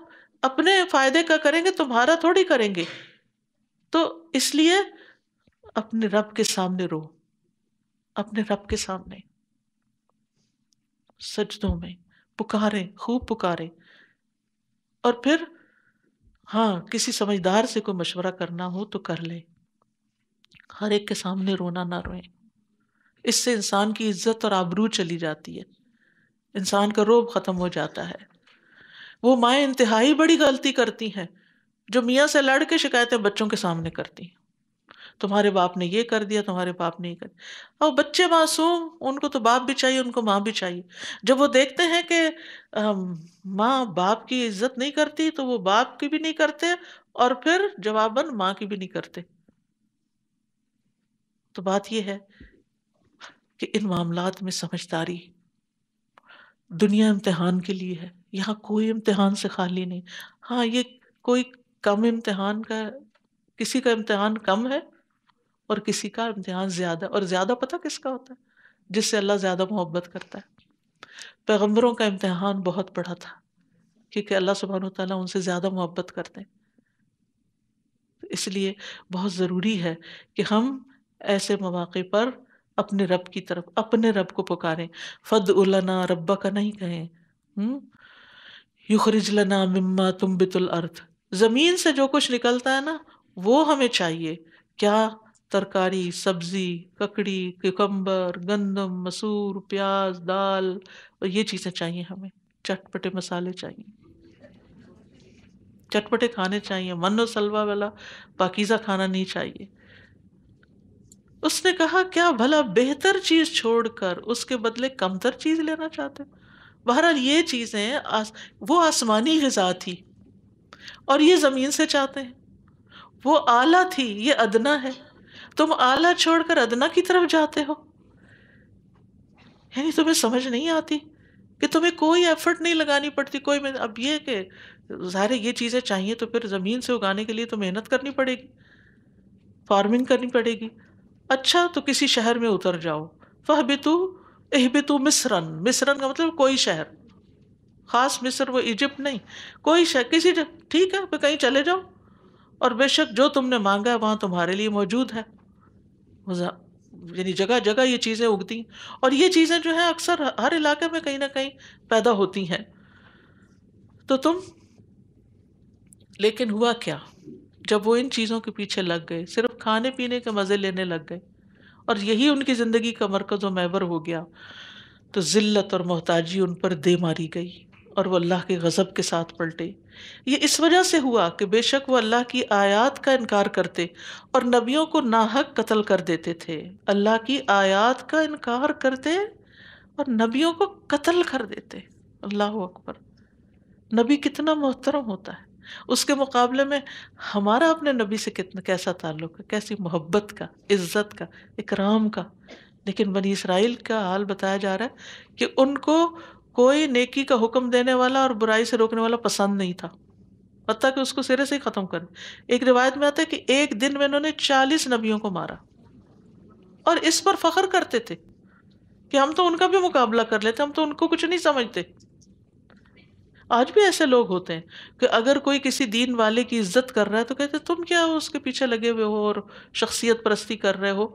A: اپنے فائدے کا کریں گے تمہارا تھوڑی کریں گے تو اس لیے اپنے رب کے سامنے رو اپنے رب کے سامنے سجدوں میں پکارے خوب پکارے اور پھر ہاں کسی سمجھدار سے کوئی مشورہ کرنا ہو تو کر لیں ہر ایک کے سامنے رونا نہ روئیں اس سے انسان کی عزت اور آبرو چلی جاتی ہے انسان کا روب ختم ہو جاتا ہے وہ مائیں انتہائی بڑی غلطی کرتی ہیں جو میاں سے لڑ کے شکایتیں بچوں کے سامنے کرتی ہیں تمہارے باپ نے یہ کر دیا تمہارے باپ نے یہ کر دیا اور بچے معصوم ان کو تو باپ بھی چاہیے ان کو ماں بھی چاہیے جب وہ دیکھتے ہیں کہ ماں باپ کی عزت نہیں کرتی تو وہ باپ کی بھی نہیں کرتے اور پھر جواباً ماں کی بھی نہیں کرتے تو بات یہ ہے کہ ان معاملات میں سمجھداری دنیا امتحان کے لیے ہے یہاں کوئی امتحان سے خالی نہیں ہاں یہ کوئی کم امتحان کا کسی کا امتحان کم ہے اور کسی کا امتحان زیادہ اور زیادہ پتہ کس کا ہوتا ہے جس سے اللہ زیادہ محبت کرتا ہے پیغمبروں کا امتحان بہت بڑا تھا کیونکہ اللہ سبحان سے زیادہ محبت کرتے ہیں اس لیے بہت ضروری ہے کہ ہم ایسے مواقع پر اپنے رب کی طرف اپنے رب کو پکاریں فد النا ربا کا نہیں کہیں یخرج لنا مما تم بت الرتھ زمین سے جو کچھ نکلتا ہے نا وہ ہمیں چاہیے کیا ترکاری سبزی ککڑی ککمبر گندم مسور پیاز دال اور یہ چیزیں چاہیے ہمیں چٹ پٹے مسالے چاہیے چٹ پٹے کھانے چاہیے من و سلوا والا پاکیزہ کھانا نہیں چاہیے اس نے کہا کیا بھلا بہتر چیز چھوڑ کر اس کے بدلے کم تر چیز لینا چاہتے بہرحال یہ چیزیں آس... وہ آسمانی غذا تھی اور یہ زمین سے چاہتے ہیں وہ اعلیٰ تھی یہ ادنا ہے تم آلہ چھوڑ کر ادنا کی طرف جاتے ہو یعنی تمہیں سمجھ نہیں آتی کہ تمہیں کوئی ایفرٹ نہیں لگانی پڑتی کوئی محنت. اب یہ کہ ظاہر یہ چیزیں چاہیے تو پھر زمین سے اگانے کے لیے تو محنت کرنی پڑے گی فارمنگ کرنی پڑے گی اچھا تو کسی شہر میں اتر جاؤ فہ بتو اہ بتو مصرن مصرن کا مطلب کوئی شہر خاص مصر وہ ایجپٹ نہیں کوئی شہر کسی جگہ ٹھیک ہے پھر کہیں چلے جاؤ اور بے شک جو تم نے مانگا ہے وہاں تمہارے لیے موجود ہے یعنی جگہ جگہ یہ چیزیں اگتی اور یہ چیزیں جو ہیں اکثر ہر علاقے میں کہیں نہ کہیں پیدا ہوتی ہیں تو تم لیکن ہوا کیا جب وہ ان چیزوں کے پیچھے لگ گئے صرف کھانے پینے کے مزے لینے لگ گئے اور یہی ان کی زندگی کا مرکز و محور ہو گیا تو ذلت اور محتاجی ان پر دے ماری گئی اور وہ اللہ کے غضب کے ساتھ پلٹے یہ اس وجہ سے ہوا کہ بے شک وہ اللہ کی آیات کا انکار کرتے اور نبیوں کو ناحق قتل کر دیتے تھے اللہ کی آیات کا انکار کرتے اور نبیوں کو قتل کر دیتے اللہ اکبر نبی کتنا محترم ہوتا ہے اس کے مقابلے میں ہمارا اپنے نبی سے کتنا کیسا تعلق ہے کیسی محبت کا عزت کا اکرام کا لیکن بنی اسرائیل کا حال بتایا جا رہا ہے کہ ان کو کوئی نیکی کا حکم دینے والا اور برائی سے روکنے والا پسند نہیں تھا پتہ کہ اس کو سرے سے ہی ختم کر ایک روایت میں آتا ہے کہ ایک دن میں انہوں نے چالیس نبیوں کو مارا اور اس پر فخر کرتے تھے کہ ہم تو ان کا بھی مقابلہ کر لیتے ہم تو ان کو کچھ نہیں سمجھتے آج بھی ایسے لوگ ہوتے ہیں کہ اگر کوئی کسی دین والے کی عزت کر رہا ہے تو کہتے تم کیا ہو اس کے پیچھے لگے ہوئے ہو اور شخصیت پرستی کر رہے ہو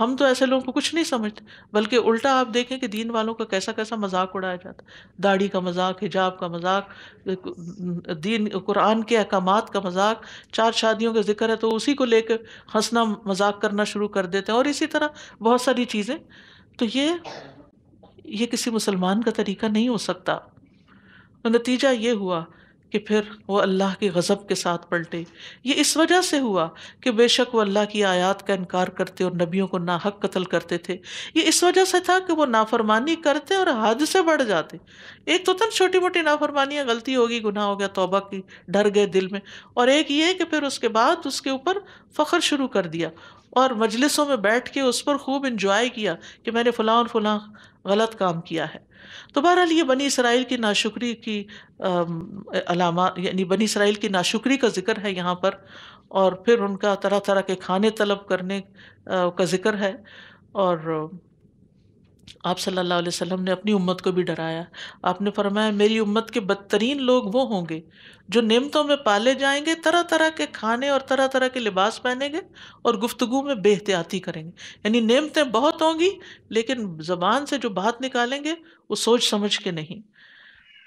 A: ہم تو ایسے لوگوں کو کچھ نہیں سمجھتے بلکہ الٹا آپ دیکھیں کہ دین والوں کا کیسا کیسا مذاق اڑایا جاتا ہے داڑھی کا مذاق حجاب کا مذاق دین قرآن کے احکامات کا مذاق چار شادیوں کا ذکر ہے تو اسی کو لے کے ہنسنا مذاق کرنا شروع کر دیتے ہیں اور اسی طرح بہت ساری چیزیں تو یہ یہ کسی مسلمان کا طریقہ نہیں ہو سکتا نتیجہ یہ ہوا کہ پھر وہ اللہ کی غضب کے ساتھ پلٹے یہ اس وجہ سے ہوا کہ بے شک وہ اللہ کی آیات کا انکار کرتے اور نبیوں کو ناحق قتل کرتے تھے یہ اس وجہ سے تھا کہ وہ نافرمانی کرتے اور حادثے بڑھ جاتے ایک تو تن چھوٹی موٹی نافرمانیاں غلطی ہوگی گناہ ہو گیا توبہ کی ڈر گئے دل میں اور ایک یہ کہ پھر اس کے بعد اس کے اوپر فخر شروع کر دیا اور مجلسوں میں بیٹھ کے اس پر خوب انجوائے کیا کہ میں نے فلاں اور فلاں غلط کام کیا ہے تو بہرحال یہ بنی اسرائیل کی ناشکری کی علامات یعنی بنی اسرائیل کی ناشکری کا ذکر ہے یہاں پر اور پھر ان کا طرح طرح کے کھانے طلب کرنے کا ذکر ہے اور آپ صلی اللہ علیہ وسلم نے اپنی امت کو بھی ڈرایا آپ نے فرمایا میری امت کے بدترین لوگ وہ ہوں گے جو نعمتوں میں پالے جائیں گے طرح طرح کے کھانے اور طرح طرح کے لباس پہنیں گے اور گفتگو میں بے احتیاطی کریں گے یعنی نعمتیں بہت ہوں گی لیکن زبان سے جو بات نکالیں گے وہ سوچ سمجھ کے نہیں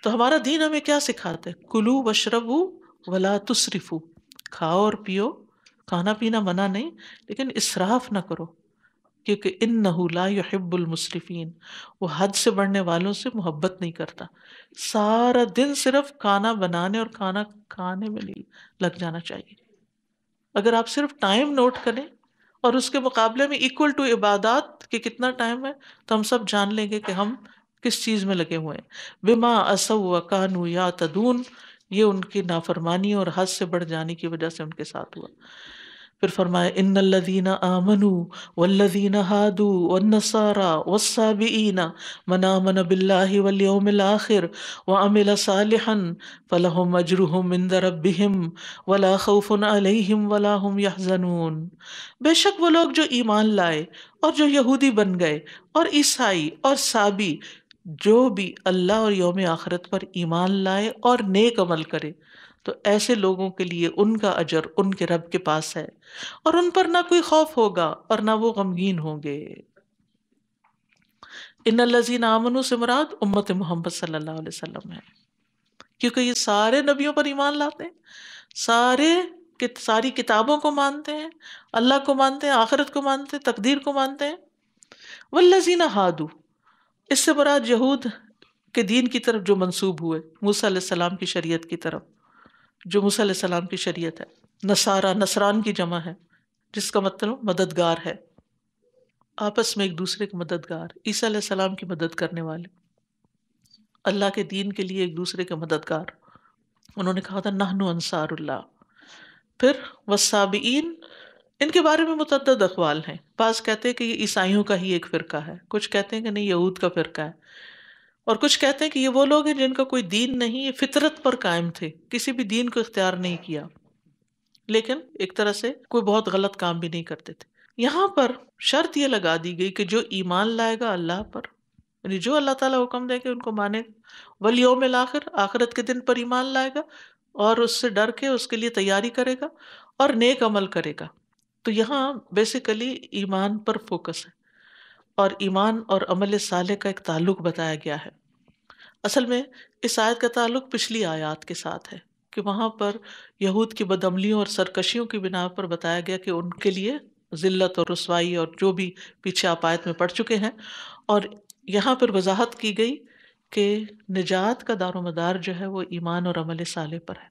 A: تو ہمارا دین ہمیں کیا سکھاتا ہے کلو وشرب ولا تصرف کھاؤ اور پیو کھانا پینا منع نہیں لیکن اصراف نہ کرو کیونکہ ان نہ یحب المصرفین وہ حد سے بڑھنے والوں سے محبت نہیں کرتا سارا دن صرف کھانا بنانے اور کھانا کھانے میں نہیں لگ جانا چاہیے اگر آپ صرف ٹائم نوٹ کریں اور اس کے مقابلے میں ایکول ٹو عبادات کہ کتنا ٹائم ہے تو ہم سب جان لیں گے کہ ہم کس چیز میں لگے ہوئے ہیں و کانو یا تدون یہ ان کی نافرمانی اور حد سے بڑھ جانے کی وجہ سے ان کے ساتھ ہوا پھر فرمایا ان الذین آمنو والذین ہادو والنصارا والصابئین من آمن باللہ والیوم الآخر وعمل صالحا فلهم اجرهم عند ربهم ولا خوف علیہم ولا هم یحزنون بے شک وہ لوگ جو ایمان لائے اور جو یہودی بن گئے اور عیسائی اور صابی جو بھی اللہ اور یوم آخرت پر ایمان لائے اور نیک عمل کرے تو ایسے لوگوں کے لیے ان کا اجر ان کے رب کے پاس ہے اور ان پر نہ کوئی خوف ہوگا اور نہ وہ غمگین ہوں گے ان الزین امن سے مراد امت محمد صلی اللہ علیہ وسلم ہے کیونکہ یہ سارے نبیوں پر ایمان لاتے ہیں سارے ساری کتابوں کو مانتے ہیں اللہ کو مانتے ہیں آخرت کو مانتے ہیں تقدیر کو مانتے ہیں وہ لذین ہادو اس سے مراد یہود کے دین کی طرف جو منسوب ہوئے موسیٰ علیہ السلام کی شریعت کی طرف جو علیہ السلام کی شریعت ہے نصارہ نسران کی جمع ہے جس کا مطلب مددگار ہے آپس میں ایک دوسرے کے مددگار عیسیٰ علیہ السلام کی مدد کرنے والے اللہ کے دین کے لیے ایک دوسرے کے مددگار انہوں نے کہا تھا نہنو انصار اللہ پھر وصابعین ان کے بارے میں متعدد اقوال ہیں بعض کہتے ہیں کہ یہ عیسائیوں کا ہی ایک فرقہ ہے کچھ کہتے ہیں کہ نہیں یہود کا فرقہ ہے اور کچھ کہتے ہیں کہ یہ وہ لوگ ہیں جن کا کوئی دین نہیں یہ فطرت پر قائم تھے کسی بھی دین کو اختیار نہیں کیا لیکن ایک طرح سے کوئی بہت غلط کام بھی نہیں کرتے تھے یہاں پر شرط یہ لگا دی گئی کہ جو ایمان لائے گا اللہ پر یعنی جو اللہ تعالیٰ حکم دے گا ان کو مانے گا ولیوم الاخر آخرت کے دن پر ایمان لائے گا اور اس سے ڈر کے اس کے لیے تیاری کرے گا اور نیک عمل کرے گا تو یہاں بیسیکلی ایمان پر فوکس ہے اور ایمان اور عمل صالح کا ایک تعلق بتایا گیا ہے اصل میں اس آیت کا تعلق پچھلی آیات کے ساتھ ہے کہ وہاں پر یہود کی بدعملیوں اور سرکشیوں کی بنا پر بتایا گیا کہ ان کے لیے ذلت اور رسوائی اور جو بھی پیچھے آپ آیت میں پڑھ چکے ہیں اور یہاں پر وضاحت کی گئی کہ نجات کا دار و مدار جو ہے وہ ایمان اور عمل صالح پر ہے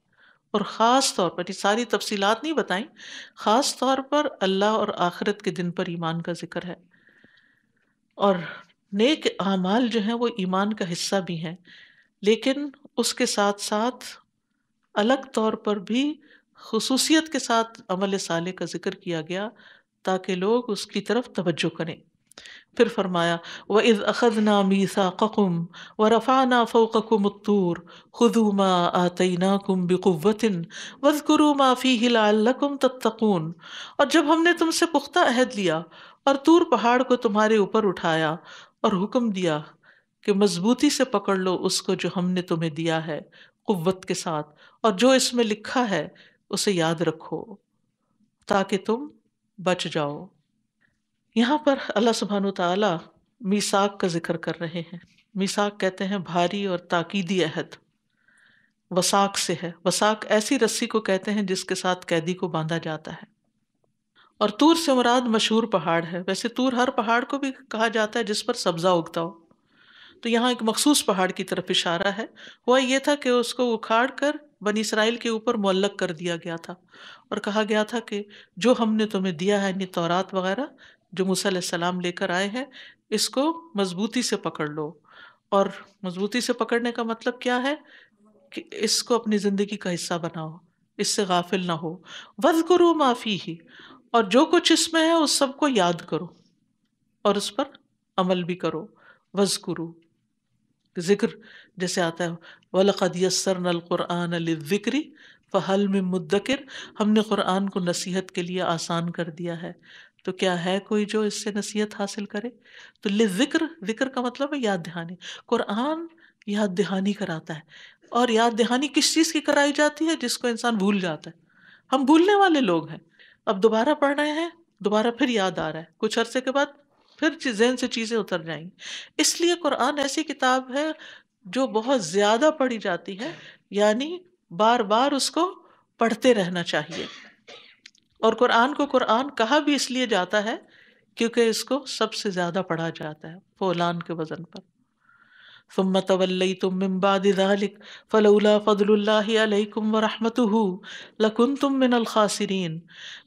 A: اور خاص طور پر یہ ساری تفصیلات نہیں بتائیں خاص طور پر اللہ اور آخرت کے دن پر ایمان کا ذکر ہے اور نیک اعمال جو ہیں وہ ایمان کا حصہ بھی ہیں لیکن اس کے ساتھ ساتھ الگ طور پر بھی خصوصیت کے ساتھ عمل صالح کا ذکر کیا گیا تاکہ لوگ اس کی طرف توجہ کریں پھر فرمایا وہ از اخذ میسا ققم و رفا نا فو خدو ما آتی نا کم بوتن وز کرو ما فی ہلا تتقون اور جب ہم نے تم سے پختہ عہد لیا اور تور پہاڑ کو تمہارے اوپر اٹھایا اور حکم دیا کہ مضبوطی سے پکڑ لو اس کو جو ہم نے تمہیں دیا ہے قوت کے ساتھ اور جو اس میں لکھا ہے اسے یاد رکھو تاکہ تم بچ جاؤ یہاں پر اللہ سبحان و تعالیٰ میساک کا ذکر کر رہے ہیں میساک کہتے ہیں بھاری اور تاکیدی عہد وساک سے ہے وساک ایسی رسی کو کہتے ہیں جس کے ساتھ قیدی کو باندھا جاتا ہے اور تور سے مراد مشہور پہاڑ ہے ویسے تور ہر پہاڑ کو بھی کہا جاتا ہے جس پر سبزہ اگتا ہو تو یہاں ایک مخصوص پہاڑ کی طرف اشارہ ہے وہ یہ تھا کہ اس کو اکھاڑ کر بن اسرائیل کے اوپر معلق کر دیا گیا تھا اور کہا گیا تھا کہ جو ہم نے تمہیں دیا ہے یعنی تورات وغیرہ جو موسیٰ علیہ السلام لے کر آئے ہیں اس کو مضبوطی سے پکڑ لو اور مضبوطی سے پکڑنے کا مطلب کیا ہے کہ اس کو اپنی زندگی کا حصہ بناؤ اس سے غافل نہ ہو وز کرو معافی ہی اور جو کچھ اس میں ہے اس سب کو یاد کرو اور اس پر عمل بھی کرو وز کرو ذکر جیسے آتا ہے قرآن القرآن الکری فحل میں مدکر ہم نے قرآن کو نصیحت کے لیے آسان کر دیا ہے تو کیا ہے کوئی جو اس سے نصیحت حاصل کرے تو لِ ذکر ذکر کا مطلب ہے یاد دہانی قرآن یاد دہانی کراتا ہے اور یاد دہانی کس چیز کی کرائی جاتی ہے جس کو انسان بھول جاتا ہے ہم بھولنے والے لوگ ہیں اب دوبارہ پڑھ رہے ہیں دوبارہ پھر یاد آ رہا ہے کچھ عرصے کے بعد پھر ذہن سے چیزیں اتر جائیں گی اس لیے قرآن ایسی کتاب ہے جو بہت زیادہ پڑھی جاتی ہے یعنی بار بار اس کو پڑھتے رہنا چاہیے اور قرآن کو قرآن کہا بھی اس لیے جاتا ہے کیونکہ اس کو سب سے زیادہ پڑھا جاتا ہے فولان کے وزن پر سمت من بعد ذلک فلولا فضل اللہ علیہ ورحمته تم من القاصرین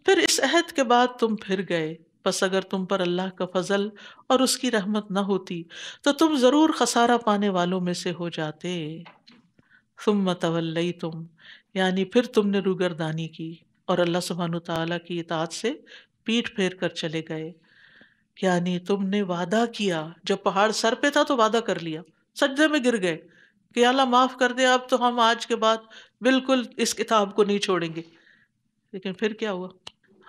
A: پھر اس عہد کے بعد تم پھر گئے بس اگر تم پر اللہ کا فضل اور اس کی رحمت نہ ہوتی تو تم ضرور خسارہ پانے والوں میں سے ہو جاتے ثم تولیتم تم یعنی پھر تم نے روگردانی کی اور اللہ سبحان تعالیٰ کی اطاعت سے پیٹ پھیر کر چلے گئے یعنی تم نے وعدہ کیا جب پہاڑ سر پہ تھا تو وعدہ کر لیا سجدے میں گر گئے کہ اللہ معاف کر دے اب تو ہم آج کے بعد بالکل اس کتاب کو نہیں چھوڑیں گے لیکن پھر کیا ہوا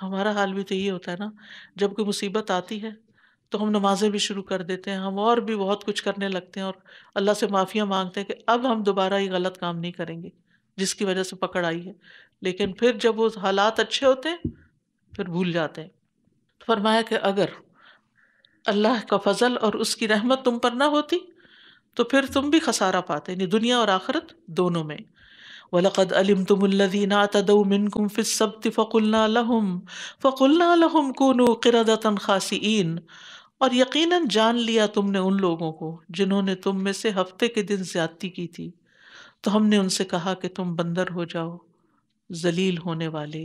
A: ہمارا حال بھی تو یہ ہوتا ہے نا جب کوئی مصیبت آتی ہے تو ہم نمازیں بھی شروع کر دیتے ہیں ہم اور بھی بہت کچھ کرنے لگتے ہیں اور اللہ سے معافیاں مانگتے ہیں کہ اب ہم دوبارہ یہ غلط کام نہیں کریں گے جس کی وجہ سے پکڑ آئی ہے لیکن پھر جب وہ حالات اچھے ہوتے ہیں پھر بھول جاتے ہیں فرمایا کہ اگر اللہ کا فضل اور اس کی رحمت تم پر نہ ہوتی تو پھر تم بھی خسارا پاتے یعنی دنیا اور آخرت دونوں میں وَلَقَدْ الَّذِينَ مِنْكُمْ فِي السَّبْتِ فَقُلْنَا لَهُمْ فَقُلْنَا لَهُمْ كُونُوا قِرَدَةً خَاسِئِينَ اور یقیناً جان لیا تم نے ان لوگوں کو جنہوں نے تم میں سے ہفتے کے دن زیادتی کی تھی تو ہم نے ان سے کہا کہ تم بندر ہو جاؤ ذلیل ہونے والے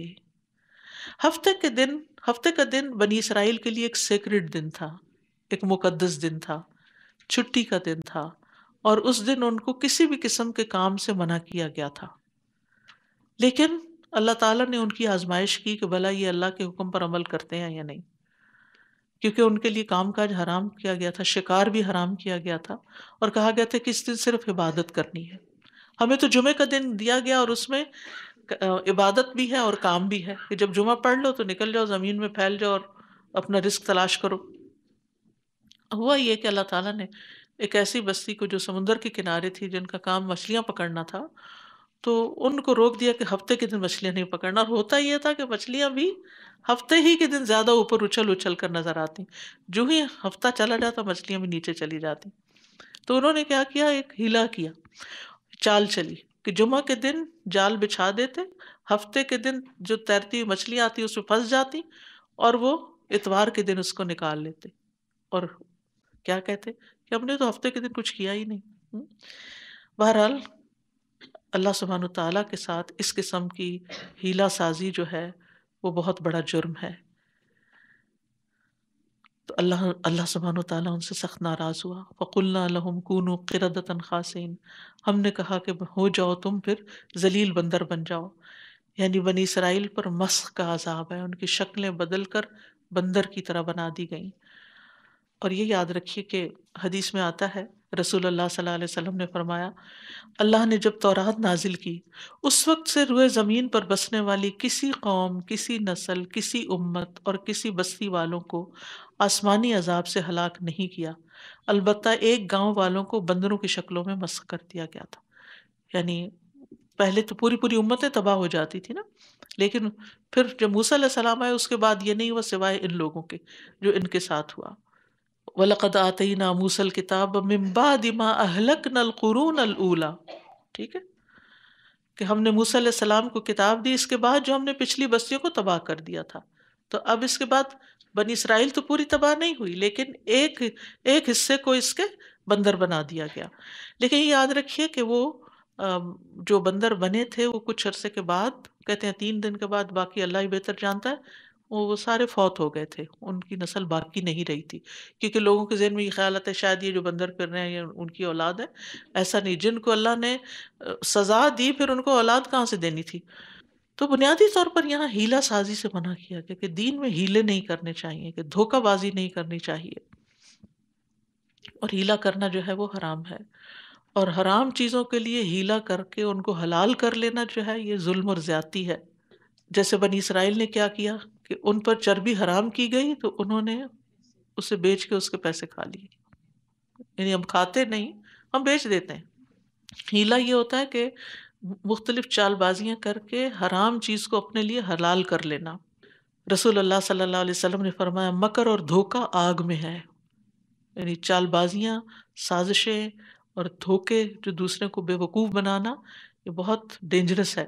A: ہفتے کے دن ہفتے کا دن بنی اسرائیل کے لیے ایک سیکرٹ دن تھا ایک مقدس دن تھا چھٹی کا دن تھا اور اس دن ان کو کسی بھی قسم کے کام سے منع کیا گیا تھا لیکن اللہ تعالیٰ نے ان کی آزمائش کی کہ بھلا یہ اللہ کے حکم پر عمل کرتے ہیں یا نہیں کیونکہ ان کے لیے کام کاج حرام کیا گیا تھا شکار بھی حرام کیا گیا تھا اور کہا گیا تھا کہ اس دن صرف عبادت کرنی ہے ہمیں تو جمعے کا دن دیا گیا اور اس میں عبادت بھی ہے اور کام بھی ہے کہ جب جمعہ پڑھ لو تو نکل جاؤ زمین میں پھیل جاؤ اور اپنا رسک تلاش کرو ہوا یہ کہ اللہ تعالیٰ نے ایک ایسی بستی کو جو سمندر کے کنارے تھی جن کا کام مچھلیاں پکڑنا تھا تو ان کو روک دیا کہ ہفتے کے دن مچھلیاں نہیں پکڑنا اور ہوتا یہ تھا کہ مچھلیاں بھی ہفتے ہی کے دن زیادہ اوپر اچھل اچھل کر نظر آتی جو ہی ہفتہ چلا جاتا مچھلیاں بھی نیچے چلی جاتی تو انہوں نے کیا کیا ایک ہیلا کیا چال چلی کہ جمعہ کے دن جال بچھا دیتے ہفتے کے دن جو تیرتی ہوئی مچھلیاں آتی اس میں پھنس جاتی اور وہ اتوار کے دن اس کو نکال لیتے اور کیا کہتے کہ ہم نے تو ہفتے کے دن کچھ کیا ہی نہیں بہرحال اللہ سبحان تعالیٰ کے ساتھ اس قسم کی ہیلا سازی جو ہے وہ بہت بڑا جرم ہے تو اللہ اللہ سبحان و تعالیٰ ان سے سخت ناراض ہوا فقلنا اللہ کون قراد خاصین ہم نے کہا کہ ہو جاؤ تم پھر ذلیل بندر بن جاؤ یعنی بنی اسرائیل پر مسخ کا عذاب ہے ان کی شکلیں بدل کر بندر کی طرح بنا دی گئیں اور یہ یاد رکھیے کہ حدیث میں آتا ہے رسول اللہ صلی اللہ علیہ وسلم نے فرمایا اللہ نے جب تورات نازل کی اس وقت سے روئے زمین پر بسنے والی کسی قوم کسی نسل کسی امت اور کسی بستی والوں کو آسمانی عذاب سے ہلاک نہیں کیا البتہ ایک گاؤں والوں کو بندروں کی شکلوں میں مسق کر دیا گیا تھا یعنی پہلے تو پوری پوری امتیں تباہ ہو جاتی تھی نا لیکن پھر جب موسیٰ علیہ السلام آئے اس کے بعد یہ نہیں ہوا سوائے ان لوگوں کے جو ان کے ساتھ ہوا ولقد کتاب اہلک نل قرون ٹھیک ہے کہ ہم نے موسی علیہ السلام کو کتاب دی اس کے بعد جو ہم نے پچھلی بستیوں کو تباہ کر دیا تھا تو اب اس کے بعد بنی اسرائیل تو پوری تباہ نہیں ہوئی لیکن ایک ایک حصے کو اس کے بندر بنا دیا گیا لیکن یاد رکھیے کہ وہ جو بندر بنے تھے وہ کچھ عرصے کے بعد کہتے ہیں تین دن کے بعد باقی اللہ ہی بہتر جانتا ہے وہ سارے فوت ہو گئے تھے ان کی نسل باقی نہیں رہی تھی کیونکہ لوگوں کے ذہن میں یہ خیال آتا ہے شاید یہ جو بندر پھر رہے ہیں یہ ان کی اولاد ہے ایسا نہیں جن کو اللہ نے سزا دی پھر ان کو اولاد کہاں سے دینی تھی تو بنیادی طور پر یہاں ہیلا سازی سے منع کیا گیا کہ دین میں ہیلے نہیں کرنے چاہیے کہ دھوکہ بازی نہیں کرنی چاہیے اور ہیلا کرنا جو ہے وہ حرام ہے اور حرام چیزوں کے لیے ہیلا کر کے ان کو حلال کر لینا جو ہے یہ ظلم اور زیادتی ہے جیسے بنی اسرائیل نے کیا کیا کہ ان پر چربی حرام کی گئی تو انہوں نے اسے بیچ کے اس کے پیسے کھا لیے یعنی ہم کھاتے نہیں ہم بیچ دیتے ہیں ہیلا یہ ہوتا ہے کہ مختلف چال بازیاں کر کے حرام چیز کو اپنے لیے حلال کر لینا رسول اللہ صلی اللہ علیہ وسلم نے فرمایا مکر اور دھوکہ آگ میں ہے یعنی چال بازیاں سازشیں اور دھوکے جو دوسرے کو بے وقوف بنانا یہ بہت ڈینجرس ہے